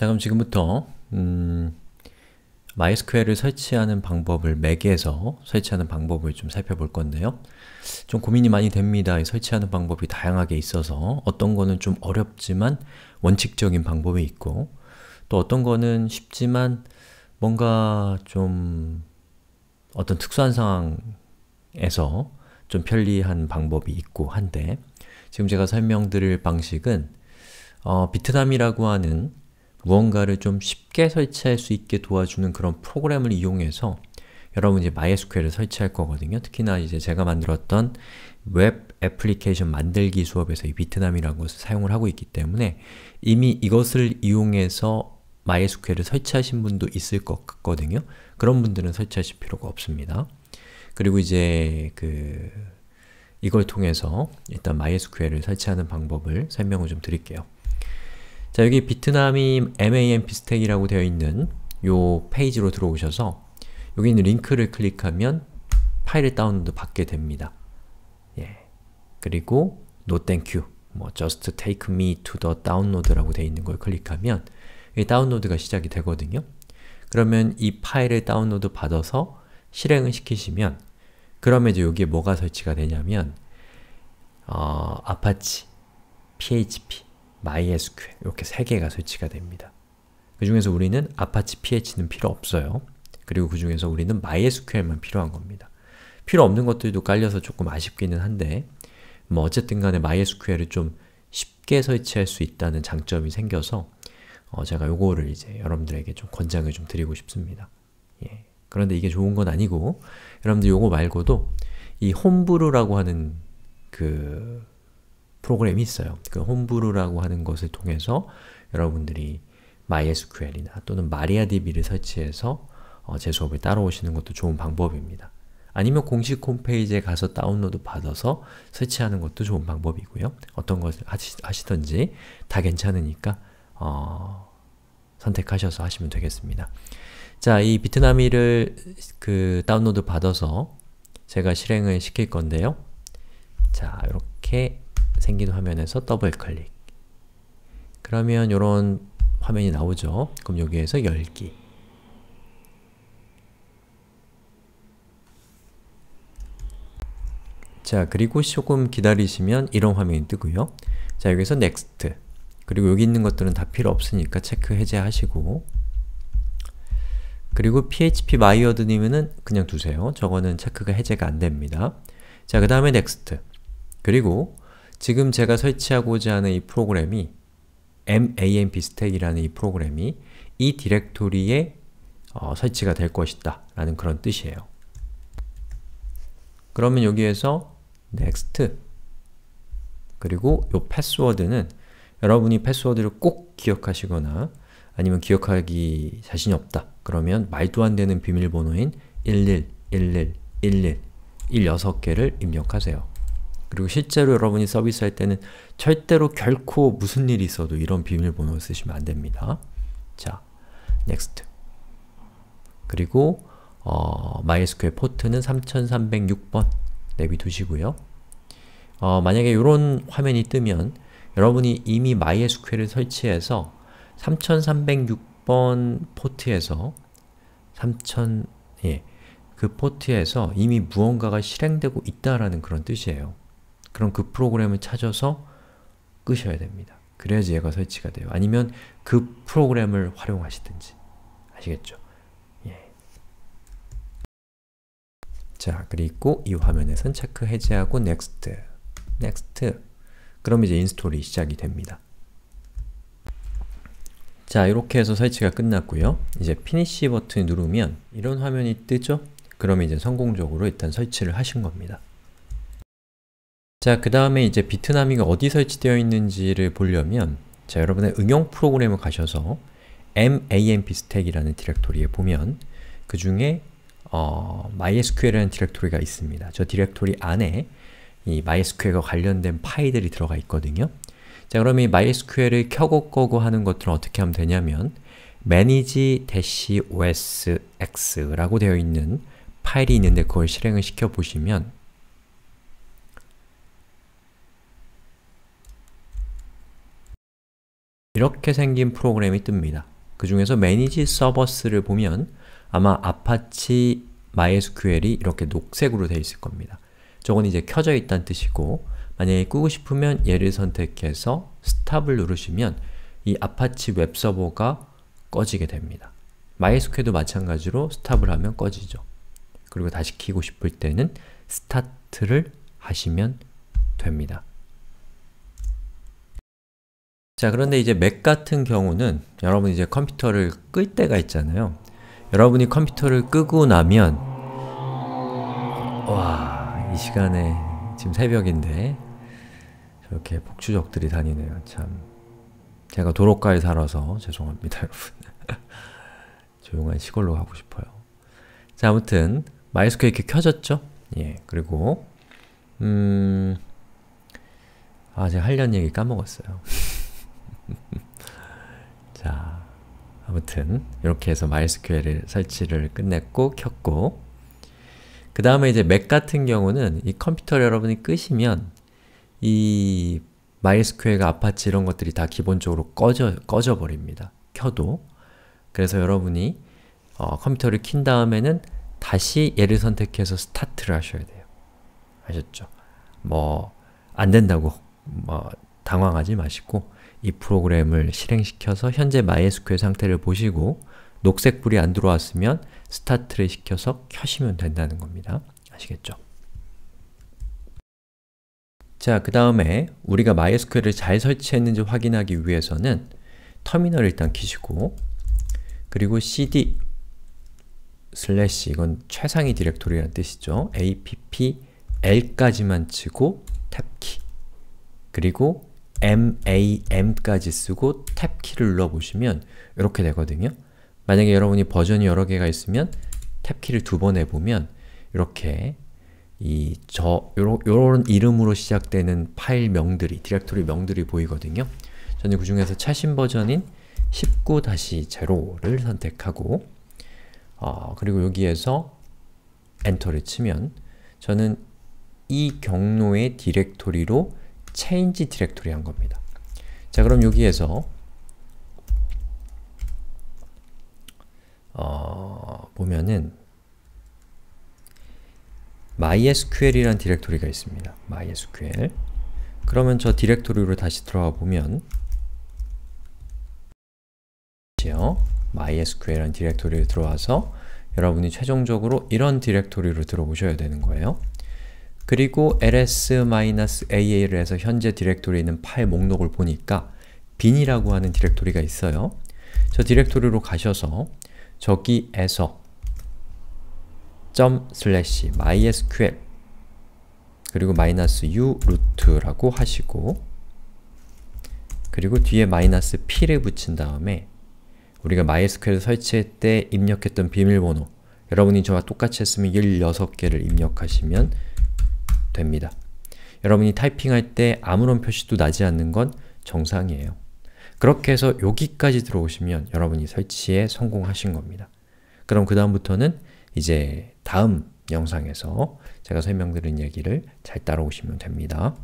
자 그럼 지금부터 음, MySQL을 설치하는 방법을 맥에서 설치하는 방법을 좀 살펴볼 건데요. 좀 고민이 많이 됩니다. 설치하는 방법이 다양하게 있어서 어떤 거는 좀 어렵지만 원칙적인 방법이 있고 또 어떤 거는 쉽지만 뭔가 좀 어떤 특수한 상황에서 좀 편리한 방법이 있고 한데 지금 제가 설명드릴 방식은 어, 비트남이라고 하는 무언가를 좀 쉽게 설치할 수 있게 도와주는 그런 프로그램을 이용해서 여러분 이제 MySQL을 설치할 거거든요. 특히나 이제 제가 만들었던 웹 애플리케이션 만들기 수업에서 이 비트남이라는 것을 사용을 하고 있기 때문에 이미 이것을 이용해서 MySQL을 설치하신 분도 있을 것 같거든요. 그런 분들은 설치하실 필요가 없습니다. 그리고 이제 그 이걸 통해서 일단 MySQL을 설치하는 방법을 설명을 좀 드릴게요. 자, 여기 비트남이 MAMP t s a c k 이라고 되어 있는 요 페이지로 들어오셔서 여기 있는 링크를 클릭하면 파일을 다운로드 받게 됩니다. 예. 그리고 no thank you, 뭐 just take me to the download라고 되어 있는 걸 클릭하면 이 다운로드가 시작이 되거든요. 그러면 이 파일을 다운로드 받아서 실행을 시키시면 그러면 이제 여기에 뭐가 설치가 되냐면 어, 아파치, PHP MySQL 이렇게 세 개가 설치가 됩니다. 그 중에서 우리는 아파치 ph는 필요 없어요. 그리고 그 중에서 우리는 MySQL만 필요한 겁니다. 필요 없는 것들도 깔려서 조금 아쉽기는 한데 뭐 어쨌든 간에 MySQL을 좀 쉽게 설치할 수 있다는 장점이 생겨서 어 제가 요거를 이제 여러분들에게 좀 권장을 좀 드리고 싶습니다. 예. 그런데 이게 좋은 건 아니고 여러분들 요거 말고도 이 홈브루라고 하는 그 프로그램이 있어요. 그 홈브루라고 하는 것을 통해서 여러분들이 MySQL이나 또는 MariaDB를 설치해서 어, 제 수업을 따라오시는 것도 좋은 방법입니다. 아니면 공식 홈페이지에 가서 다운로드 받아서 설치하는 것도 좋은 방법이고요. 어떤 것을 하시, 하시든지 다 괜찮으니까 어, 선택하셔서 하시면 되겠습니다. 자, 이 비트나미를 그 다운로드 받아서 제가 실행을 시킬 건데요. 자, 이렇게 생긴 화면에서 더블 클릭 그러면 이런 화면이 나오죠. 그럼 여기에서 열기 자, 그리고 조금 기다리시면 이런 화면이 뜨고요. 자, 여기서 next 그리고 여기 있는 것들은 다 필요 없으니까 체크 해제하시고 그리고 php myod님은 그냥 두세요. 저거는 체크가 해제가 안됩니다. 자, 그 다음에 next 그리고 지금 제가 설치하고자 하는 이 프로그램이 mamp stack이라는 이 프로그램이 이 디렉토리에 어, 설치가 될 것이다 라는 그런 뜻이에요. 그러면 여기에서 next 그리고 이 패스워드는 여러분이 패스워드를 꼭 기억하시거나 아니면 기억하기 자신이 없다 그러면 말도 안 되는 비밀번호인 111111 16개를 입력하세요. 그리고 실제로 여러분이 서비스 할 때는 절대로 결코 무슨 일이 있어도 이런 비밀번호 를 쓰시면 안 됩니다. 자, next. 그리고 어, MySQL 포트는 3306번 내비두시고요. 어, 만약에 이런 화면이 뜨면 여러분이 이미 MySQL을 설치해서 3306번 포트에서 3000, 예, 그 포트에서 이미 무언가가 실행되고 있다라는 그런 뜻이에요. 그럼 그 프로그램을 찾아서 끄셔야 됩니다. 그래야지 얘가 설치가 돼요. 아니면 그 프로그램을 활용하시든지 아시겠죠? 예. 자 그리고 이 화면에선 체크 해제하고 next, next 그럼 이제 인스톨이 시작이 됩니다. 자 이렇게 해서 설치가 끝났고요. 이제 피니시 버튼 누르면 이런 화면이 뜨죠? 그럼 이제 성공적으로 일단 설치를 하신 겁니다. 자, 그 다음에 이제 비트나미가 어디 설치되어 있는지를 보려면 자, 여러분의 응용 프로그램을 가셔서 mamp s t a c k 이라는 디렉토리에 보면 그 중에 어, mysql이라는 디렉토리가 있습니다. 저 디렉토리 안에 이 mysql과 관련된 파일들이 들어가 있거든요. 자, 그럼 러이 mysql을 켜고 꺼고 하는 것들은 어떻게 하면 되냐면 manage-osx라고 되어 있는 파일이 있는데 그걸 실행을 시켜보시면 이렇게 생긴 프로그램이 뜹니다. 그 중에서 매니지 서버스를 보면 아마 아파치 MySQL이 이렇게 녹색으로 되어 있을 겁니다. 저건 이제 켜져 있다는 뜻이고 만약에 끄고 싶으면 얘를 선택해서 스탑을 누르시면 이 아파치 웹서버가 꺼지게 됩니다. MySQL도 마찬가지로 스탑을 하면 꺼지죠. 그리고 다시 키고 싶을 때는 스 t 트를 하시면 됩니다. 자 그런데 이제 맥 같은 경우는 여러분 이제 컴퓨터를 끌 때가 있잖아요 여러분이 컴퓨터를 끄고 나면 와이 시간에 지금 새벽인데 저렇게 복추적들이 다니네요 참 제가 도로가에 살아서 죄송합니다 여러분 조용한 시골로 가고 싶어요 자 아무튼 마이스퀘 이렇게 켜졌죠? 예 그리고 음아 제가 하려는 얘기 까먹었어요 아무튼 이렇게 해서 MySQL 설치를 끝냈고 켰고 그 다음에 이제 맥 같은 경우는 이 컴퓨터를 여러분이 끄시면 이 MySQL과 아파치 이런 것들이 다 기본적으로 꺼져, 꺼져버립니다. 켜도 그래서 여러분이 어, 컴퓨터를 킨 다음에는 다시 얘를 선택해서 스타트를 하셔야 돼요. 아셨죠? 뭐 안된다고 뭐 당황하지 마시고 이 프로그램을 실행시켜서 현재 MySQL 상태를 보시고 녹색 불이 안 들어왔으면 스타트를 시켜서 켜시면 된다는 겁니다. 아시겠죠? 자, 그 다음에 우리가 MySQL을 잘 설치했는지 확인하기 위해서는 터미널 일단 키시고 그리고 cd 슬래시 이건 최상위 디렉토리라는 뜻이죠. app l까지만 치고 탭키 그리고 MAM까지 쓰고 탭키를 눌러보시면 이렇게 되거든요. 만약에 여러분이 버전이 여러 개가 있으면 탭키를 두 번 해보면 이렇게 이 저 요런, 요런 이름으로 시작되는 파일명들이, 디렉토리 명들이 보이거든요. 저는 그 중에서 최신 버전인 19-0를 선택하고 어, 그리고 여기에서 엔터를 치면 저는 이 경로의 디렉토리로 c h a 체인지 디렉토리 한 겁니다. 자 그럼 여기에서 어, 보면은 mysql이란 디렉토리가 있습니다. mysql 그러면 저 디렉토리로 다시 들어가 보면 mysql이라는 디렉토리로 들어와서 여러분이 최종적으로 이런 디렉토리로 들어오셔야 되는 거예요. 그리고 ls-a를 a 해서 현재 디렉토리에 있는 파일 목록을 보니까 bin이라고 하는 디렉토리가 있어요. 저 디렉토리로 가셔서 저기에서 mysql 그리고 마이너스 u 루트라고 하시고 그리고 뒤에 마이너스 p를 붙인 다음에 우리가 MySQL 설치할 때 입력했던 비밀번호 여러분이 저와 똑같이 했으면 16개를 입력하시면 됩니다. 여러분이 타이핑할 때 아무런 표시도 나지 않는 건 정상이에요. 그렇게 해서 여기까지 들어오시면 여러분이 설치에 성공하신 겁니다. 그럼 그 다음부터는 이제 다음 영상에서 제가 설명드린 얘기를 잘 따라오시면 됩니다.